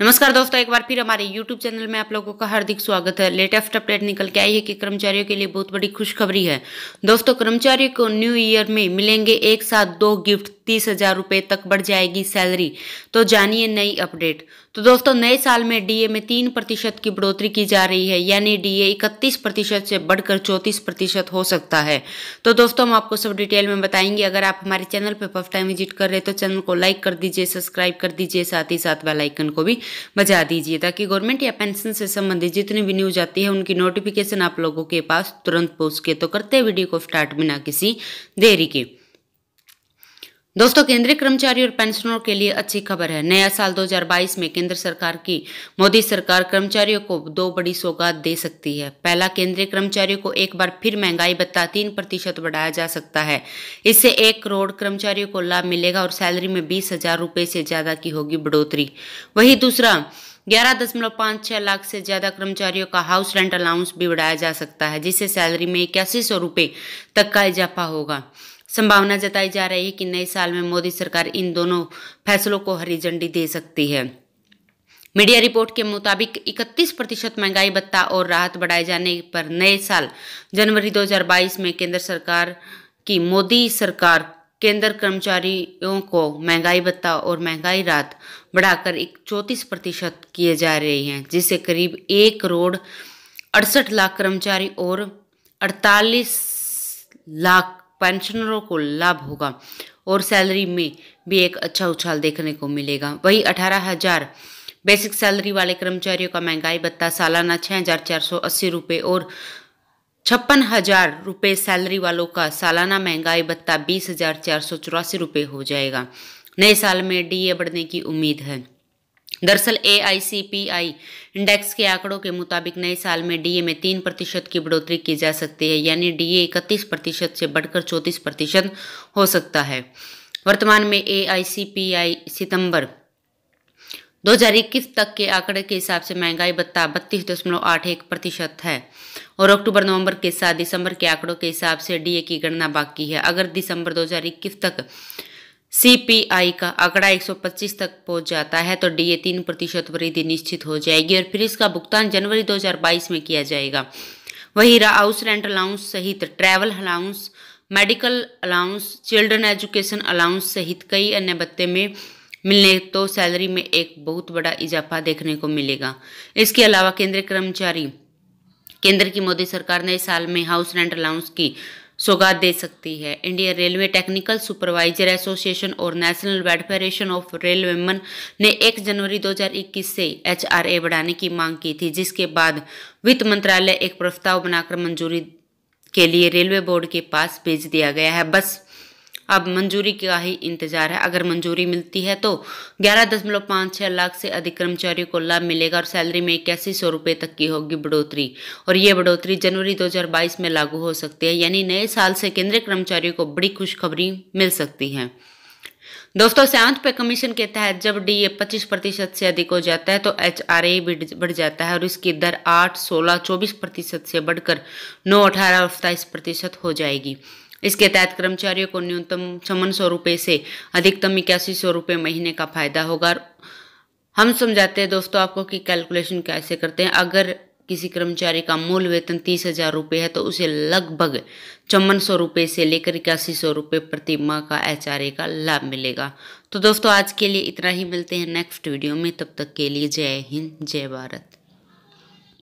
नमस्कार दोस्तों एक बार फिर हमारे YouTube चैनल में आप लोगों का हार्दिक स्वागत है लेटेस्ट अपडेट निकल के आई है कि कर्मचारियों के लिए बहुत बड़ी खुशखबरी है दोस्तों कर्मचारियों को न्यू ईयर में मिलेंगे एक साथ दो गिफ्ट तीस हजार रुपए तक बढ़ जाएगी सैलरी तो जानिए नई अपडेट तो दोस्तों नए साल में डीए में तीन प्रतिशत की बढ़ोतरी की जा रही है यानी डीए इकतीस प्रतिशत से बढ़कर चौंतीस प्रतिशत हो सकता है तो दोस्तों हम आपको सब डिटेल में बताएंगे अगर आप हमारे चैनल पर फर्स्ट टाइम विजिट कर रहे हैं तो चैनल को लाइक कर दीजिए सब्सक्राइब कर दीजिए साथ ही साथ बेलाइकन को भी बजा दीजिए ताकि गवर्नमेंट या पेंशन से संबंधित जितनी भी न्यूज आती है उनकी नोटिफिकेशन आप लोगों के पास तुरंत पहुंच के तो करते वीडियो को स्टार्ट बिना किसी देरी के दोस्तों केंद्रीय कर्मचारी और पेंशनरों के लिए अच्छी खबर है नया साल 2022 में केंद्र सरकार की मोदी सरकार कर्मचारियों को दो बड़ी सौगात दे सकती है पहला केंद्रीय कर्मचारियों को एक बार फिर महंगाई भत्ता तीन प्रतिशत बढ़ाया जा सकता है इससे एक करोड़ कर्मचारियों को लाभ मिलेगा और सैलरी में बीस हजार रुपये से ज्यादा की होगी बढ़ोतरी वही दूसरा ग्यारह दशमलव पांच छह लाख से ज़्यादा कर्मचारियों का हाउस रेंट अलाउंस भी बढ़ाया जा सकता है जिससे सैलरी में इक्यासी सौ रुपए तक का इजाफा होगा संभावना जताई जा रही है कि नए साल में मोदी सरकार इन दोनों फैसलों को हरी झंडी दे सकती है मीडिया रिपोर्ट के मुताबिक 31 प्रतिशत महंगाई भत्ता और राहत बढ़ाए जाने पर नए साल जनवरी 2022 में केंद्र सरकार की मोदी सरकार केंद्र कर्मचारियों को महंगाई भत्ता और महंगाई राहत बढ़ाकर एक चौंतीस प्रतिशत किए जा रहे हैं जिससे करीब एक करोड़ अड़सठ लाख कर्मचारी और अड़तालीस लाख पेंशनरों को लाभ होगा और सैलरी में भी एक अच्छा उछाल देखने को मिलेगा वही अठारह हजार बेसिक सैलरी वाले कर्मचारियों का महंगाई भत्ता सालाना छः हजार चार सौ अस्सी रुपये और छप्पन हजार रुपये सैलरी वालों का सालाना महंगाई भत्ता बीस हजार चार सौ चौरासी रुपये हो जाएगा नए साल में डीए बढ़ने की उम्मीद है दरअसल ए इंडेक्स के आंकड़ों के मुताबिक नए साल में डीए में तीन प्रतिशत की बढ़ोतरी की जा सकती है यानी डीए इकतीस प्रतिशत से बढ़कर चौंतीस प्रतिशत हो सकता है वर्तमान में ए सितंबर 2021 तक के आंकड़े के हिसाब से महंगाई भत्ता बत्तीस दशमलव आठ एक प्रतिशत है और अक्टूबर नवंबर के साथ दिसंबर के आंकड़ों के हिसाब से डीए की गणना बाकी है अगर दिसंबर 2021 तक सीपीआई का आंकड़ा 125 तक पहुंच जाता है तो डीए तीन प्रतिशत वृद्धि निश्चित हो जाएगी और फिर इसका भुगतान जनवरी 2022 में किया जाएगा वहीं हाउस रेंट अलाउंस सहित travel allowance medical allowance children education allowance सहित कई अन्य भत्ते में मिलने तो सैलरी में एक बहुत बड़ा इजाफा देखने को मिलेगा इसके अलावा केंद्रीय कर्मचारी केंद्र की मोदी सरकार ने इस साल में हाउस रेंट अलाउंस की सौगात दे सकती है Indian railway technical supervisor association और नेशनल फेडरेशन ऑफ रेलवेमन ने 1 जनवरी 2021 से एचआरए बढ़ाने की मांग की थी जिसके बाद वित्त मंत्रालय एक प्रस्ताव बनाकर मंजूरी के लिए रेलवे बोर्ड के पास भेज दिया गया है बस अब मंजूरी का ही इंतजार है अगर मंजूरी मिलती है तो ग्यारह दशमलव पाँच छः लाख से अधिक कर्मचारियों को लाभ मिलेगा और सैलरी में इक्यासी सौ रुपये तक की होगी बढ़ोतरी और ये बढ़ोतरी जनवरी 2022 में लागू हो सकती है यानी नए साल से केंद्रीय कर्मचारियों को बड़ी खुशखबरी मिल सकती है दोस्तों सेवंथ पे कमीशन के तहत जब डी ए पच्चीस प्रतिशत से अधिक हो जाता है तो एच आर ए भी बढ़ जाता है और इसकी दर आठ सोलह चौबीस प्रतिशत से बढ़कर नौ अठारह और सताईस प्रतिशत हो जाएगी इसके तहत कर्मचारियों को न्यूनतम छमन सौ रुपये से अधिकतम इक्यासी सौ रुपये महीने का फायदा होगा हम समझाते हैं दोस्तों आपको कि कैलकुलेशन कैसे करते हैं अगर किसी कर्मचारी का मूल वेतन तीस हजार रुपये है तो उसे लगभग चौवन सौ रुपये से लेकर इक्यासी सौ रुपये प्रति माह का एच का लाभ मिलेगा तो दोस्तों आज के लिए इतना ही मिलते हैं नेक्स्ट वीडियो में तब तक के लिए जय हिंद जय भारत